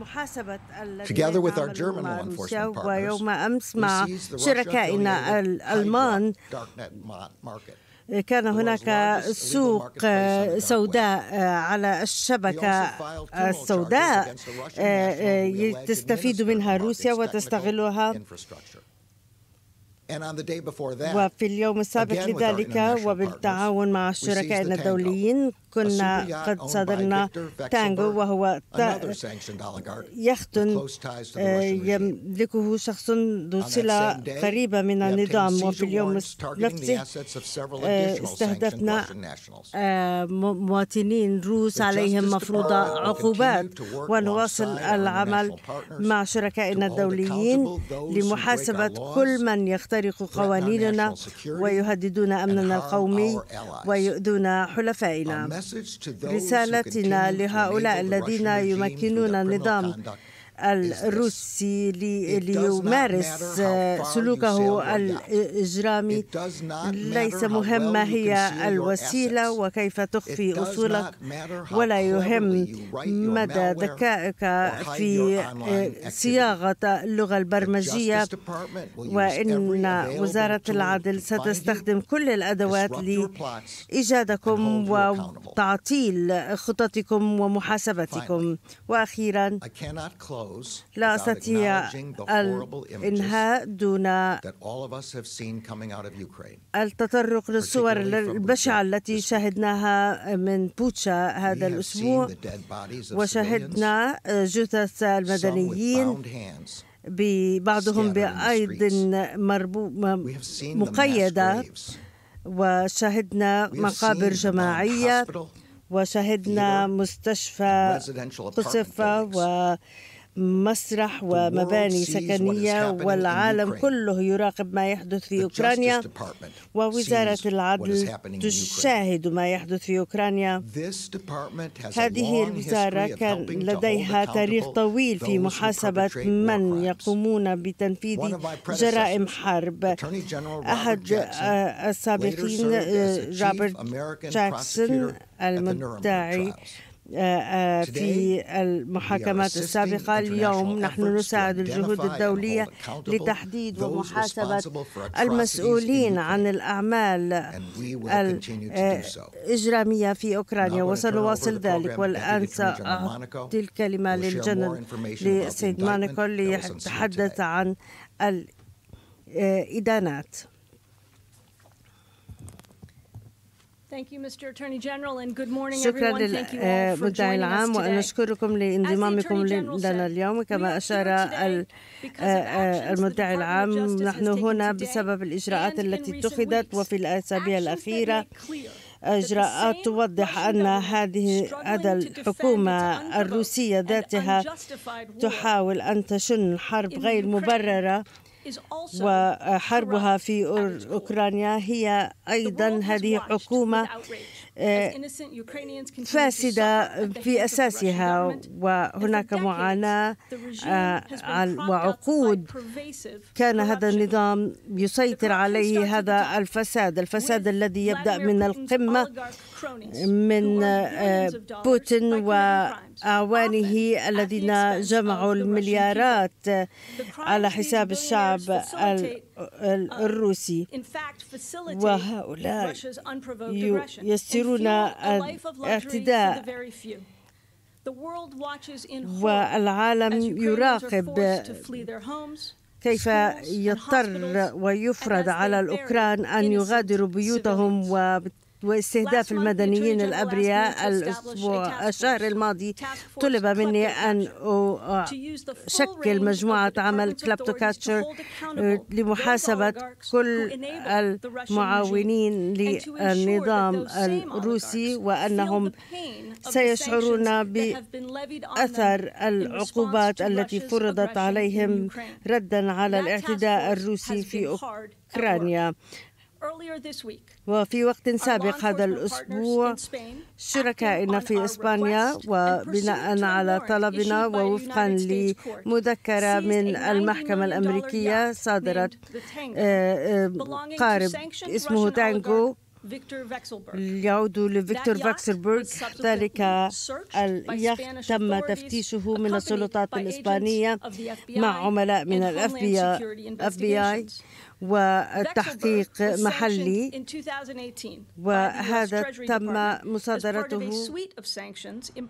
محاسبة مع روسيا ويوم أمس مع شركائنا الألمان كان هناك سوق سوداء على الشبكة السوداء آه، آه، تستفيد منها روسيا وتستغلها وفي اليوم السابق لذلك وبالتعاون مع الشركاء الدوليين كنا قد صدرنا تانجو وهو يخت آه، يملكه شخص ذو صلة قريبة من النظام وفي اليوم نفسه آه، استهدفنا آه، مواطنين روس عليهم مفروضة عقوبات ونواصل العمل مع شركائنا الدوليين لمحاسبة كل من يختلف يخترقوا قوانيننا ويهددون أمننا القومي ويؤذون حلفائنا رسالتنا لهؤلاء الذين يمكنون النظام الروسي ليمارس آه، سلوكه الإجرامي ليس مهم ما هي الوسيلة وكيف تخفي أصولك ولا يهم مدى ذكائك في آه، صياغة اللغة البرمجية وإن وزارة العدل ستستخدم كل الأدوات لإيجادكم وتعطيل خططكم ومحاسبتكم وأخيرا لا أستطيع الإنهاء دون التطرق للصور البشعة التي شاهدناها من بوتشا هذا الأسبوع وشاهدنا جثث المدنيين ببعضهم بأيد مقيدة وشاهدنا مقابر جماعية وشهدنا مستشفى قصفة و مسرح ومباني سكنية والعالم كله يراقب ما يحدث في أوكرانيا ووزارة العدل تشاهد ما يحدث في أوكرانيا هذه الوزارة كان لديها تاريخ طويل في محاسبة من يقومون بتنفيذ جرائم حرب أحد آه، السابقين جابر آه، جاكسون المدعي آه، آه، في المحاكمات السابقة اليوم نحن نساعد الجهود الدولية لتحديد ومحاسبة المسؤولين عن الأعمال الإجرامية آه، في أوكرانيا وسنواصل ذلك والآن سأعطي الكلمة للجنرال لسيد مانيكول ليتحدث عن الإدانات شكرا للمدعي العام ونشكركم لانضمامكم لنا اليوم كما أشار آه، آه، المدعي العام نحن هنا بسبب الإجراءات التي اتخذت وفي الأسابيع الأخيرة إجراءات توضح أن هذه هذا الحكومة الروسية ذاتها تحاول أن تشن حرب غير مبررة وحربها في أوكرانيا هي أيضا هذه حكومة آه، فاسدة في أساسها وهناك معاناة آه، وعقود كان هذا النظام يسيطر عليه هذا الفساد الفساد الذي يبدأ من القمة من آه، بوتين وأعوانه الذين جمعوا المليارات على حساب الشعب Uh, الروسي وهؤلاء يسرون الاعتداء والعالم يراقب كيف يضطر ويفرض على الأوكران أن يغادروا بيوتهم وبالتالي واستهداف المدنيين الأبرياء الأسبوع الشهر الماضي طلب مني أن أشكل آه، مجموعة عمل كلاب آه، كاتشر لمحاسبة كل المعاونين للنظام الروسي وأنهم سيشعرون بأثر العقوبات التي فرضت عليهم ردا على الاعتداء الروسي في أوكرانيا وفي وقت سابق هذا الأسبوع شركائنا في إسبانيا وبناء على طلبنا ووفقا لمذكرة من المحكمة الأمريكية صادرت آه، آه، قارب اسمه تانجو يعود لفيكتور فاكسلبرغ ذلك اليخت تم تفتيشه من السلطات الإسبانية مع عملاء من الاف بي اي والتحقيق محلي وهذا تم مصادرته